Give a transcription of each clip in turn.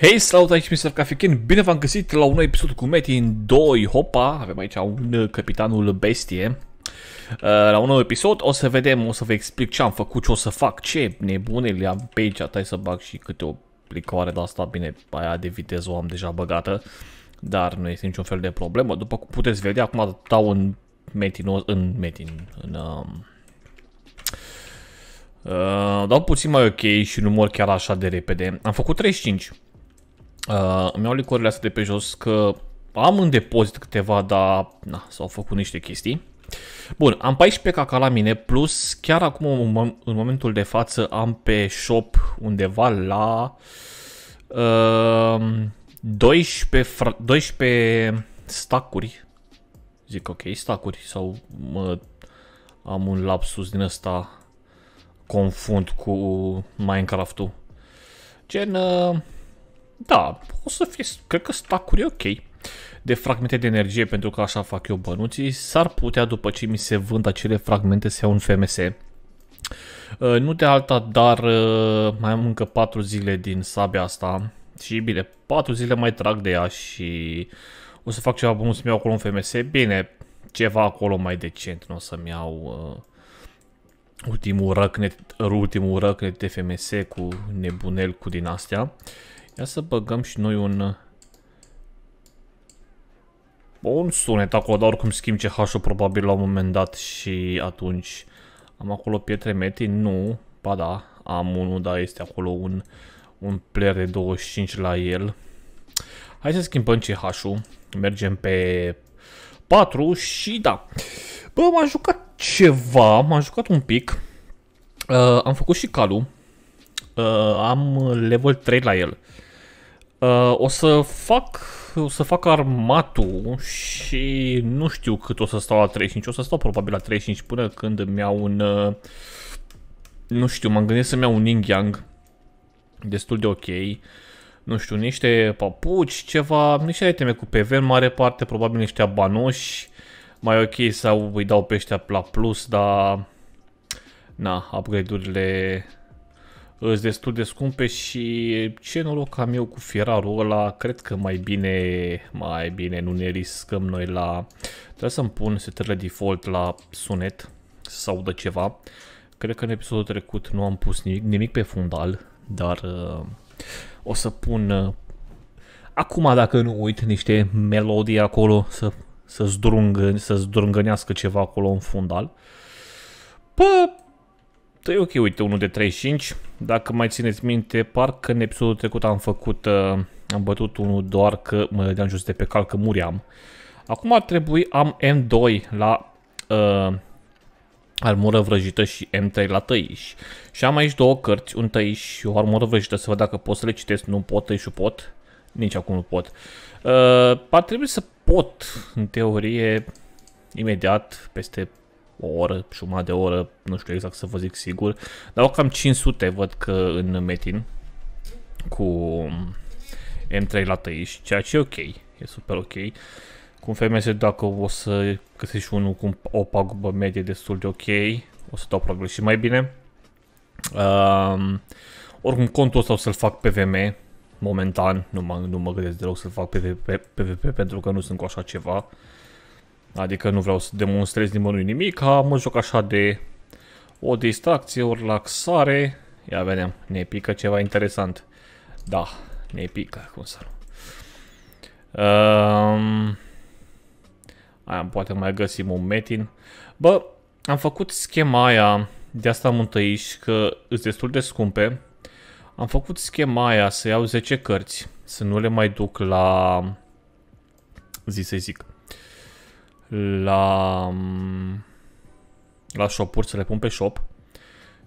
Hei, salut aici, Mr. Cafechin, bine v-am găsit la un nou episod cu Metin 2, hopa, avem aici un uh, capitanul bestie. Uh, la un nou episod o să vedem, o să vă explic ce am făcut, ce o să fac, ce le am pe aici, tai să bag și câte o plicoare de asta, bine, aia de viteză o am deja băgată, dar nu este niciun fel de problemă. După cum puteți vedea, acum dau în Meti, în Metin, în... Um... Uh, dau puțin mai ok și nu mor chiar așa de repede. Am făcut 35. Uh, mi-au licorile astea de pe jos că am în depozit câteva, dar na, s-au făcut niște chestii. Bun, am 14 caca la mine, plus chiar acum în momentul de față am pe shop undeva la uh, 12, 12 stacuri, zic ok, stacuri sau mă, am un lapsus din ăsta confund cu Minecraft-ul. Gen, uh, da, o să fie, cred că stacuri ok de fragmente de energie, pentru că așa fac eu bănuții, s-ar putea după ce mi se vând acele fragmente să iau un FMS. Uh, nu de alta, dar uh, mai am încă 4 zile din sabia asta și bine, 4 zile mai trag de ea și o să fac ceva bun să-mi iau acolo un FMS. Bine, ceva acolo mai decent, nu o să-mi iau uh, ultimul răcnet, ultimul răcnet de FMS cu nebunel cu din astea. Ia să băgăm și noi un... Bun uh, sunet acolo, dar oricum schimb ce ul probabil la un moment dat și atunci. Am acolo pietre meti? Nu. Ba da, am unul, dar este acolo un, un player de 25 la el. Hai să schimbăm ce ul Mergem pe 4 și da. Bă, m-am jucat ceva, m-am jucat un pic. Uh, am făcut și calul. Uh, am level 3 la el. Uh, Uh, o să fac o să fac armatul și nu știu cât o să stau la 35. O să stau probabil la 35 până când îmi iau un... Uh, nu știu, m-am gândit să-mi iau un Ying Yang. Destul de ok. Nu știu, niște papuci, ceva, niște iteme cu PV în mare parte, probabil niște abanoși. Mai ok sau îi dau pe ăștia la plus, dar... Na, upgrade-urile sunt destul de scumpe și ce noroc am eu cu Ferrarul ăla, cred că mai bine, mai bine nu ne riscăm noi la... Trebuie să-mi pun setările default la sunet sau de ceva. Cred că în episodul trecut nu am pus nimic, nimic pe fundal, dar uh, o să pun uh, acum dacă nu uit niște melodii acolo să, să, zdrungă, să zdrungănească ceva acolo în fundal. Pă, dar păi, e ok, uite, unul de 35. Dacă mai țineți minte, parcă în episodul trecut am făcut, uh, am bătut unul doar că mă dădeam jos de pe cal că muriam. Acum ar trebui, am M2 la uh, armură vrăjită și M3 la tăiș. Și am aici două cărți, un tăiș și o armură vrăjită, să văd dacă pot să le citesc. Nu pot, și pot. Nici acum nu pot. Uh, ar trebui să pot, în teorie, imediat, peste o oră, jumătate de oră, nu știu exact să vă zic sigur, dar au cam 500 văd că în Metin cu M3 la tăiși, ceea ce e ok, e super ok. Cu FMS dacă o să găsești unul cu o pagubă medie destul de ok, o să dau probabil și mai bine. Um, oricum contul ăsta o să-l fac PVM, momentan, nu mă, nu mă gândesc deloc să-l fac PVP, PVP pentru că nu sunt cu așa ceva. Uh, Adică nu vreau să demonstrez nimănui nimic, mă joc așa de o distracție, o relaxare. Ia vedem, ne pică ceva interesant. Da, ne pică, cum să nu. Um, aia poate mai găsim un metin. Bă, am făcut schema aia, de asta am întâiși, că sunt destul de scumpe. Am făcut schema aia să iau 10 cărți, să nu le mai duc la... zi să zic la, mm, la shop-uri, să le pun pe shop.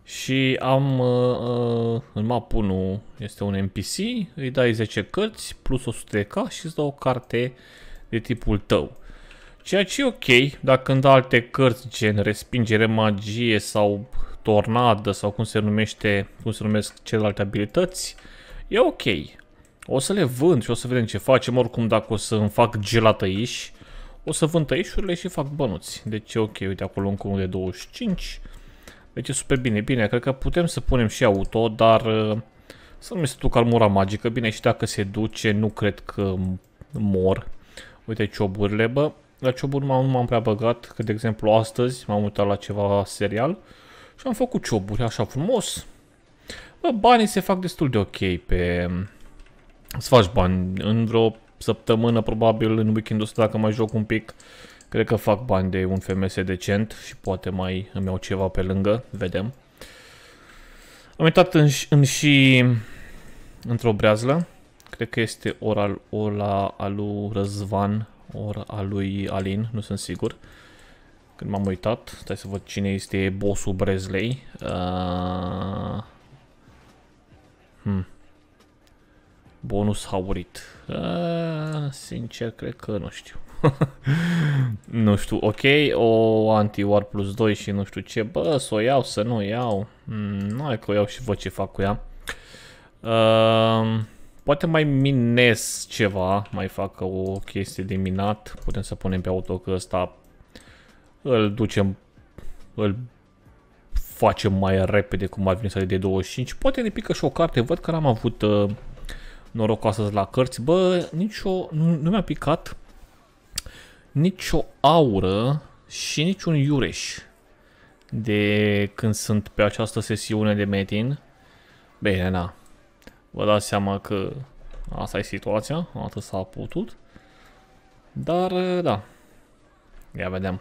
Și am uh, uh în map 1 este un NPC, îi dai 10 cărți plus 100 de K și îți dă o carte de tipul tău. Ceea ce e ok, dacă îmi dă alte cărți gen respingere, magie sau tornadă sau cum se numește, cum se numesc celelalte abilități, e ok. O să le vând și o să vedem ce facem, oricum dacă o să îmi fac gelatăiși, o să vând tăișurile și fac bănuți. Deci ok, uite acolo încă unul de 25. Deci e super bine. Bine, cred că putem să punem și auto, dar uh, să nu mi se duc armura magică. Bine, și dacă se duce, nu cred că mor. Uite cioburile, bă. La cioburi nu m-am prea băgat, că de exemplu astăzi m-am uitat la ceva serial și am făcut cioburi așa frumos. Bă, banii se fac destul de ok pe... Să faci bani în vreo săptămână, probabil în weekendul ăsta, dacă mai joc un pic, cred că fac bani de un FMS decent și poate mai îmi iau ceva pe lângă, vedem. Am intrat în, în și într-o breazlă, cred că este ora, ora al lui Răzvan, ora al lui Alin, nu sunt sigur. Când m-am uitat, stai să văd cine este bossul brezlei. Uh... Hmm. Bonus haurit. A, sincer, cred că nu știu. nu știu, ok, o anti-war plus 2 și nu știu ce, bă, să o iau, să nu iau. Mm, nu, hai că o iau și văd ce fac cu ea. Uh, poate mai minez ceva, mai fac o chestie de minat. Putem să punem pe auto că ăsta îl ducem, îl facem mai repede cum ar veni să de 25. Poate ne pică și o carte, văd că n-am avut... Uh, noroc astăzi la cărți. Bă, nicio, nu, nu mi-a picat nicio aură și niciun iureș de când sunt pe această sesiune de metin. Bine, na. Vă dați seama că asta e situația, atât s-a putut. Dar, da. Ia vedem.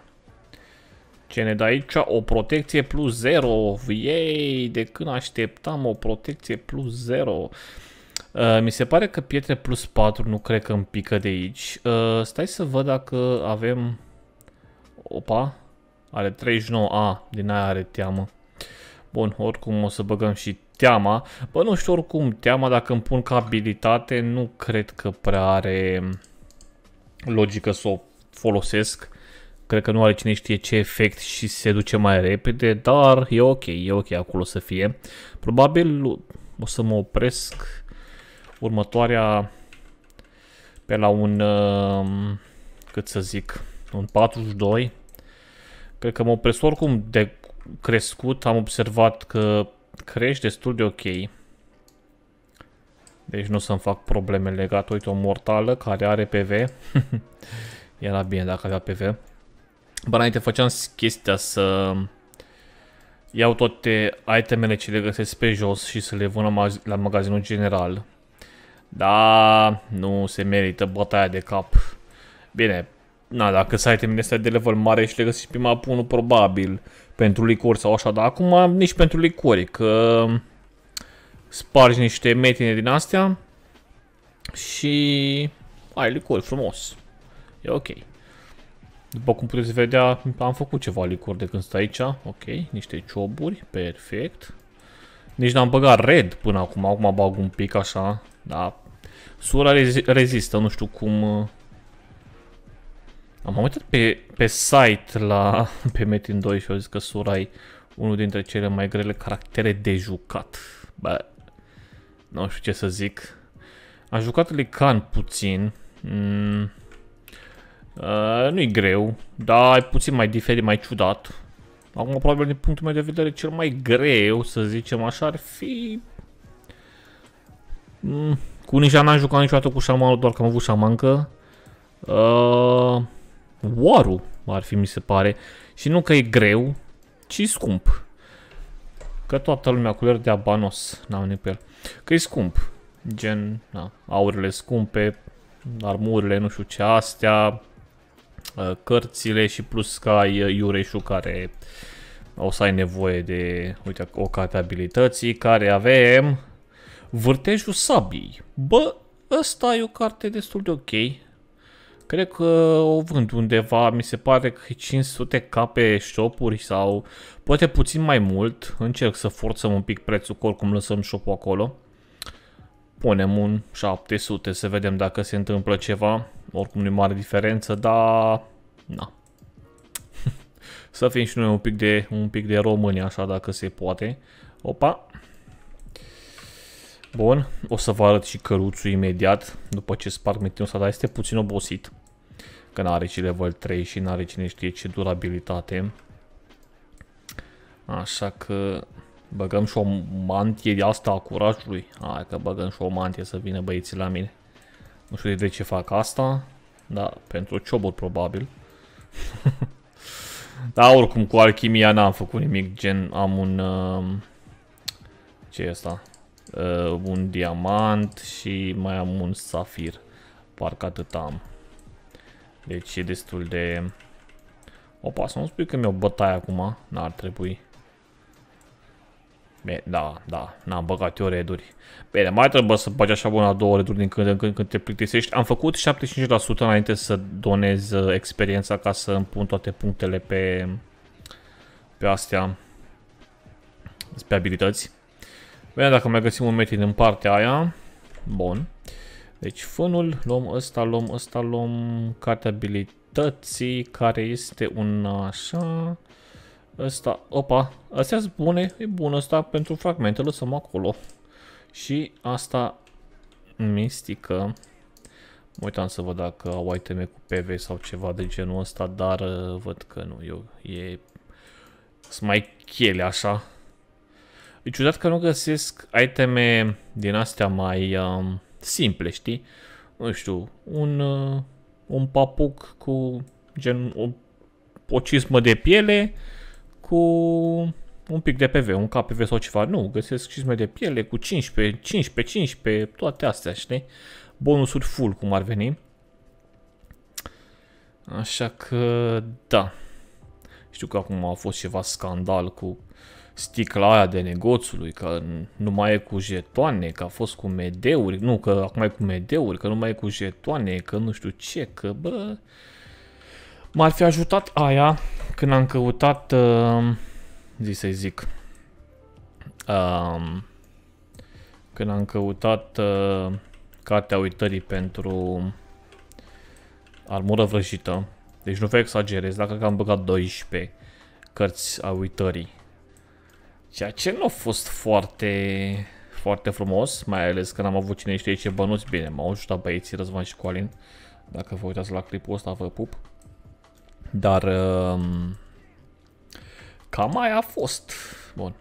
Ce ne dă aici? O protecție plus 0. Ei, de când așteptam o protecție plus 0. Uh, mi se pare că pietre plus 4 nu cred că îmi pică de aici. Uh, stai să văd dacă avem... Opa, are 39A, din aia are teamă. Bun, oricum o să băgăm și teama. Bă, nu știu oricum, teama dacă îmi pun ca abilitate, nu cred că prea are logică să o folosesc. Cred că nu are cine știe ce efect și se duce mai repede, dar e ok, e ok acolo să fie. Probabil o să mă opresc următoarea pe la un, um, cât să zic, un 42. Cred că mă opresc oricum de crescut, am observat că crește destul de ok. Deci nu să-mi fac probleme legate. Uite, o mortală care are PV. Era bine dacă avea PV. Bă, înainte făceam chestia să iau toate itemele ce le găsesc pe jos și să le vând la magazinul general. Da, nu se merită bătaia de cap. Bine, na, dacă să ai temele de level mare și le găsiți pe map probabil, pentru licori sau așa, dar acum nici pentru licori, că spargi niște metine din astea și ai licori frumos. E ok. După cum puteți vedea, am făcut ceva licori de când stai aici. Ok, niște cioburi, perfect. Nici n-am băgat red până acum, acum bag un pic așa, da. Sura rezi rezistă, nu știu cum... Uh. Am uitat pe, pe site la pe Metin 2 și au zis că Sura e unul dintre cele mai grele caractere de jucat. Bă, nu știu ce să zic. A jucat Lican puțin. Mm. Uh, nu e greu, dar e puțin mai diferit, mai ciudat. Acum, probabil, din punctul meu de vedere, cel mai greu, să zicem așa, ar fi Mm, cu Nisha n-am jucat niciodată cu Shaman, doar că am avut șamancă. Uh, Waru ar fi, mi se pare. Și nu că e greu, ci scump. Că toată lumea cu de abanos, n-am pe el. Că e scump. Gen, na, aurile scumpe, armurile, nu știu ce, astea, uh, cărțile și plus că ai uh, iureșul care o să ai nevoie de, uite, o carte abilității care avem Vârtejul sabiei. Bă, ăsta e o carte destul de ok. Cred că o vând undeva, mi se pare că 500 k pe shopuri sau poate puțin mai mult. Încerc să forțăm un pic prețul, că oricum lăsăm shop acolo. Punem un 700 să vedem dacă se întâmplă ceva. Oricum nu e mare diferență, dar... Na. să fim și noi un pic de, un pic de români, așa, dacă se poate. Opa! Bun, o să vă arăt și căruțul imediat, după ce sparg metinul ăsta, dar este puțin obosit. Că n-are și level 3 și n-are cine știe ce durabilitate. Așa că băgăm și o mantie de asta a curajului. Hai că băgăm și o mantie să vină băieții la mine. Nu știu de ce fac asta, dar pentru ciobot probabil. da, oricum cu alchimia n-am făcut nimic, gen am un... Uh, ce e asta? uh, un diamant și mai am un safir. Parcă atât am. Deci e destul de... Opa, să nu spui că mi-o bătaie acum. N-ar trebui. Bine, da, da, n-am băgat eu reduri. Bine, mai trebuie să bagi așa bună două reduri din când în când când te plictisești. Am făcut 75% înainte să donez uh, experiența ca să îmi pun toate punctele pe, pe astea, pe abilități. Vedeam dacă mai găsim un metin în partea aia. Bun. Deci fânul, luăm ăsta, luăm ăsta, luăm cartea abilității, care este un așa... Ăsta, opa, astea sunt bune, e bun ăsta pentru fragmente, lăsăm acolo. Și asta mistică. Mă uitam să văd dacă au iteme cu PV sau ceva de genul ăsta, dar uh, văd că nu, eu, e... Sunt mai chele așa. E ciudat că nu găsesc iteme din astea mai um, simple, știi? Nu știu, un, uh, un papuc cu gen o, o cismă de piele cu un pic de PV, un KPV sau ceva. Nu, găsesc cisme de piele cu 15, 15, 15, toate astea, știi? Bonusuri full, cum ar veni. Așa că, da. Știu că acum a fost ceva scandal cu sticla aia de negoțului, că nu mai e cu jetoane, că a fost cu medeuri, nu, că acum e cu medeuri, că nu mai e cu jetoane, că nu știu ce, că bă... M-ar fi ajutat aia când am căutat, uh, zi să zic, uh, când am căutat uh, cartea uitării pentru armură vrăjită, deci nu vă exagerez, dacă am băgat 12 cărți a uitării Ceea ce nu a fost foarte, foarte frumos, mai ales când am avut cine știe ce bănuți. Bine, m-au ajutat băieții Răzvan și Colin. Dacă vă uitați la clipul ăsta, vă pup. Dar um, cam aia a fost. Bun.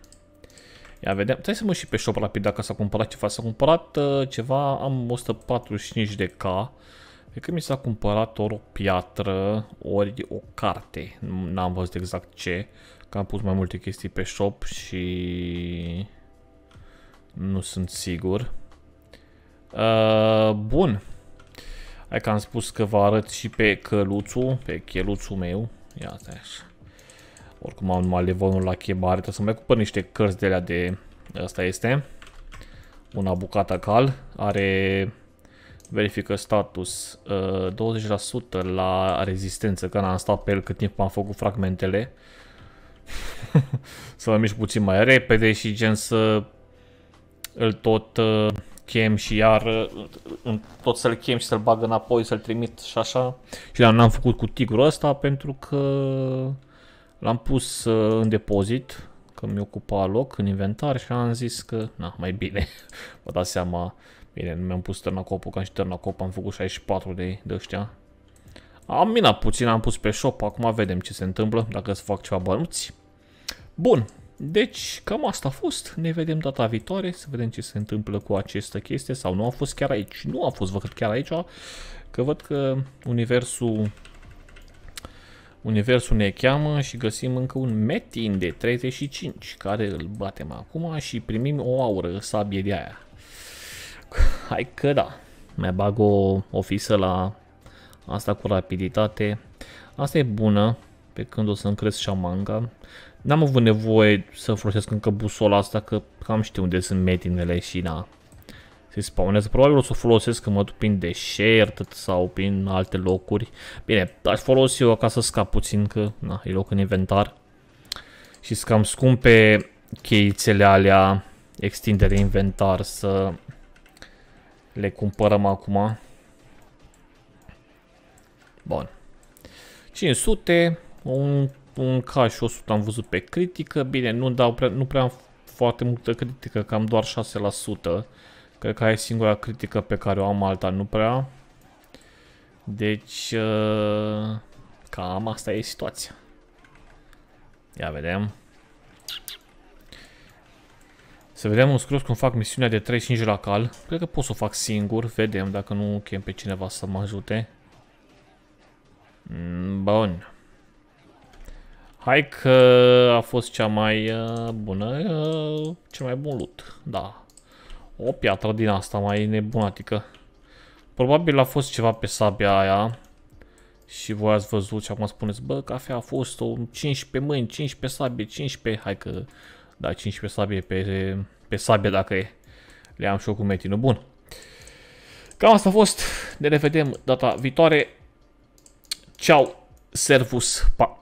Ia vedem. Trebuie să mă și pe shop rapid dacă s-a cumpărat ceva. S-a cumpărat uh, ceva, am 145 de K. Cred că mi s-a cumpărat ori o piatră, ori o carte. N-am văzut exact ce că am pus mai multe chestii pe shop și nu sunt sigur. Uh, bun. Hai că am spus că vă arăt și pe căluțul, pe cheluțul meu. Iată așa. Oricum am numai levonul la chebare, trebuie să mai cumpăr niște cărți de alea de... Asta este. Una bucată cal. Are... Verifică status. Uh, 20% la rezistență, că n-am stat pe el cât timp am făcut fragmentele. Uh, să mă mișc puțin mai repede și gen să îl tot uh, chem și iar uh, tot să-l chem și să-l bag înapoi, să-l trimit și așa. Și dar n-am făcut cu tigrul ăsta pentru că l-am pus uh, în depozit, că mi ocupa loc în inventar și am zis că, na, mai bine, vă dați seama, bine, nu mi-am pus târnacopul, că am și târnacop, am făcut 64 de, de ăștia, am minat puțin, am pus pe shop, acum vedem ce se întâmplă, dacă să fac ceva bănuți. Bun, deci cam asta a fost, ne vedem data viitoare, să vedem ce se întâmplă cu această chestie sau nu a fost chiar aici. Nu a fost, văd chiar aici, că văd că universul Universul ne cheamă și găsim încă un metin de 35 care îl batem acum și primim o aură sabie de aia. Hai că da, mai bag o ofisă la Asta cu rapiditate. Asta e bună pe când o să-mi cresc manga. N-am avut nevoie să folosesc încă busola asta că cam știu unde sunt metinele și na. Se spawnează. Probabil o să o folosesc când mă duc prin deșert sau prin alte locuri. Bine, aș folosi eu ca să scap puțin că na, e loc în inventar. Și să cam scumpe cheițele alea extindere inventar să le cumpărăm acum. Bun. 500, un, un K și 100 am văzut pe critică. Bine, nu dau prea, nu prea am foarte multă critică, cam doar 6%. Cred că e singura critică pe care o am, alta nu prea. Deci, ă, cam asta e situația. Ia vedem. Să vedem un scris cum fac misiunea de 35 la cal. Cred că pot să o fac singur. Vedem dacă nu chem pe cineva să mă ajute. Mm, bun. Hai că a fost cea mai uh, bună, uh, cel mai bun loot, da. O piatră din asta mai nebunatică. Probabil a fost ceva pe sabia aia și voi ați văzut și acum spuneți, bă, cafea a fost o 15 mâini, 15 sabie, 15, hai că, da, 15 sabie pe, pe sabie dacă e. Le am și eu cu metinul bun. Cam asta a fost, ne revedem data viitoare. Tchau, servus, pa.